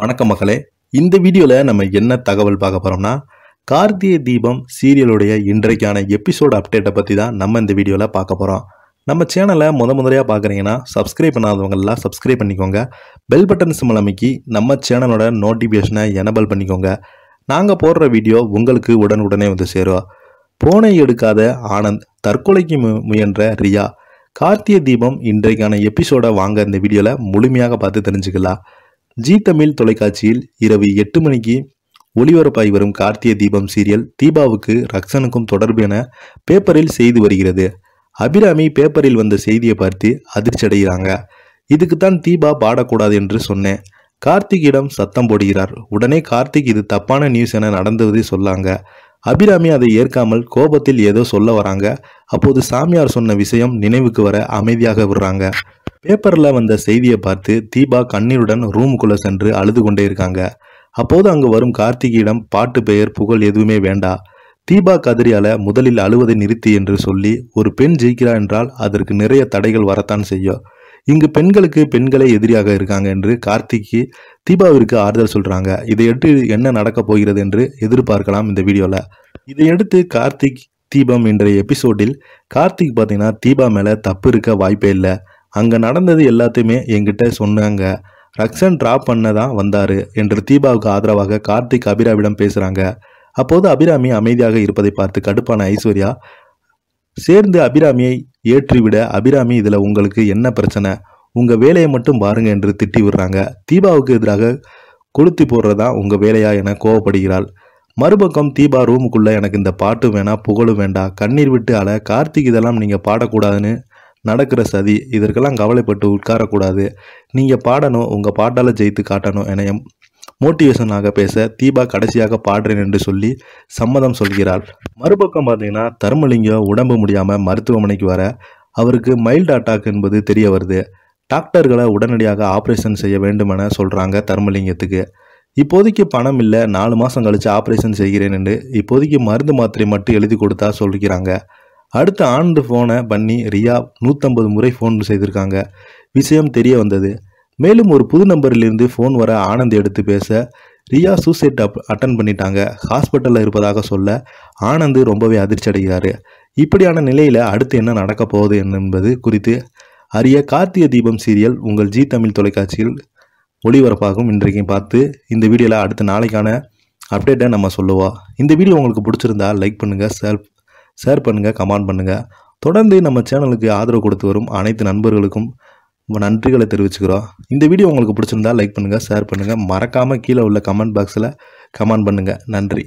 வணக்கம் மகளே இந்த வீடியோவில் நம்ம என்ன தகவல் பார்க்க போகிறோம்னா கார்த்திகை தீபம் சீரியலுடைய இன்றைக்கான எபிசோட் அப்டேட்டை பற்றி தான் நம்ம இந்த வீடியோவில் பார்க்க போகிறோம் நம்ம சேனலை முத முதலையாக பார்க்குறீங்கன்னா சப்ஸ்கிரைப் பண்ணாதவங்கெல்லாம் சப்ஸ்கிரைப் பண்ணிக்கோங்க பெல் பட்டன் சிம்மல் அமைக்கி நம்ம சேனலோட நோட்டிஃபிகேஷனை எனபிள் பண்ணிக்கோங்க நாங்கள் போடுற வீடியோ உங்களுக்கு உடனுடனே வந்து சேருவோம் போனை எடுக்காத ஆனந்த் தற்கொலைக்கு முயன்ற ரியா கார்த்திகை தீபம் இன்றைக்கான எபிசோடை வாங்க இந்த வீடியோவில் முழுமையாக பார்த்து தெரிஞ்சுக்கலாம் ஜி தமிழ் தொலைக்காட்சியில் இரவு எட்டு மணிக்கு ஒளிபரப்பாகி வரும் கார்த்திய தீபம் சீரியல் தீபாவுக்கு ரக்ஷனுக்கும் தொடர்பு என பேப்பரில் செய்து வருகிறது அபிராமி பேப்பரில் வந்த செய்தியை பார்த்து அதிர்ச்சி அடைகிறாங்க இதுக்குத்தான் தீபா பாடக்கூடாது என்று சொன்னேன் கார்த்திகிடம் சத்தம் போடுகிறார் உடனே கார்த்திக் இது தப்பான நியூஸ் என நடந்ததை சொல்லாங்க அபிராமி அதை ஏற்காமல் கோபத்தில் ஏதோ சொல்ல வராங்க அப்போது சாமியார் சொன்ன விஷயம் நினைவுக்கு வர அமைதியாக விடுறாங்க பேப்பரில் வந்த செய்தியை பார்த்து தீபா கண்ணீருடன் ரூமுக்குள்ளே சென்று அழுது கொண்டே இருக்காங்க அப்போது அங்கு வரும் கார்த்திகிடம் பாட்டு பெயர் புகழ் எதுவுமே வேண்டா தீபா கதிரியால் முதலில் அழுவதை நிறுத்தி என்று சொல்லி ஒரு பெண் ஜெயிக்கிறா என்றால் அதற்கு நிறைய தடைகள் வரத்தான் செய்யும் இங்கு பெண்களுக்கு பெண்களே எதிரியாக இருக்காங்க என்று கார்த்திக்கு தீபாவிற்கு ஆறுதல் இதை இதையடுத்து என்ன நடக்கப் போகிறது என்று எதிர்பார்க்கலாம் இந்த வீடியோவில் இதையடுத்து கார்த்திக் தீபம் என்ற எபிசோடில் கார்த்திக் பார்த்தீங்கன்னா தீபா மேலே தப்பு இருக்க வாய்ப்பே இல்லை அங்கே நடந்தது எல்லாத்தையுமே என்கிட்ட சொன்னாங்க ரக்ஷன் ட்ராப் பண்ண தான் வந்தார் என்று தீபாவுக்கு ஆதரவாக கார்த்திக் அபிராமிடம் பேசுகிறாங்க அப்போது அபிராமி அமைதியாக இருப்பதை பார்த்து கடுப்பான ஐஸ்வர்யா சேர்ந்து அபிராமியை ஏற்றிவிட அபிராமி இதில் உங்களுக்கு என்ன பிரச்சனை உங்கள் வேலையை மட்டும் பாருங்கள் என்று திட்டி விடுறாங்க தீபாவுக்கு எதிராக கொளுத்தி போடுறதா உங்கள் வேலையா என கோவப்படுகிறாள் மறுபக்கம் தீபா ரூமுக்குள்ளே எனக்கு இந்த பாட்டு வேணாம் புகழும் வேண்டாம் கண்ணீர் விட்டு அல கார்த்திக் இதெல்லாம் நீங்கள் பாடக்கூடாதுன்னு நடக்கிற சதி இதற்கெல்லாம் கவலைப்பட்டு உட்காரக்கூடாது நீங்கள் பாடணும் உங்கள் பாட்டால் ஜெயித்து காட்டணும் என மோட்டிவேஷனாக பேச தீபா கடைசியாக பாடுறேன் என்று சொல்லி சம்மதம் சொல்கிறாள் மறுபக்கம் பார்த்தீங்கன்னா தர்மலிங்கம் உடம்பு முடியாமல் மருத்துவமனைக்கு வர அவருக்கு மைல்டு அட்டாக் என்பது தெரிய வருது டாக்டர்களை உடனடியாக ஆப்ரேஷன் செய்ய வேண்டுமென சொல்கிறாங்க தர்மலிங்கத்துக்கு இப்போதைக்கு பணம் இல்லை நாலு மாதம் கழித்து ஆப்ரேஷன் செய்கிறேன் என்று இப்போதைக்கு மருந்து மாத்திரை மட்டும் எழுதி கொடுத்தா சொல்லிக்கிறாங்க அடுத்த ஆண்டு ஃபோனை பண்ணி ரியா நூற்றம்பது முறை ஃபோன் செய்திருக்காங்க விஷயம் தெரிய வந்தது மேலும் ஒரு புது நம்பரிலிருந்து ஃபோன் வர ஆனந்த் எடுத்து பேச ரியா சூசைட் அப் அட்டன் பண்ணிட்டாங்க ஹாஸ்பிட்டலில் இருப்பதாக சொல்ல ஆனந்த் ரொம்பவே அதிர்ச்சி அடைகிறாரு இப்படியான நிலையில் அடுத்து என்ன நடக்க போகுது என்பது குறித்து அரிய கார்த்திய தீபம் சீரியல் உங்கள் ஜி தமிழ் தொலைக்காட்சியில் ஒளிபரப்பாகும் இன்றைக்கு பார்த்து இந்த வீடியோவில் அடுத்த நாளைக்கான அப்டேட்டை நம்ம சொல்லுவோம் இந்த வீடியோ உங்களுக்கு பிடிச்சிருந்தா லைக் பண்ணுங்கள் ஷேர் ஷேர் பண்ணுங்கள் கமெண்ட் பண்ணுங்கள் தொடர்ந்து நம்ம சேனலுக்கு ஆதரவு கொடுத்து வரும் அனைத்து நண்பர்களுக்கும் நன்றிகளை தெரிவிச்சுக்கிறோம் இந்த வீடியோ உங்களுக்கு பிடிச்சிருந்தா லைக் பண்ணுங்கள் ஷேர் பண்ணுங்கள் மறக்காமல் கீழே உள்ள கமெண்ட் பாக்ஸில் கமெண்ட் பண்ணுங்கள் நன்றி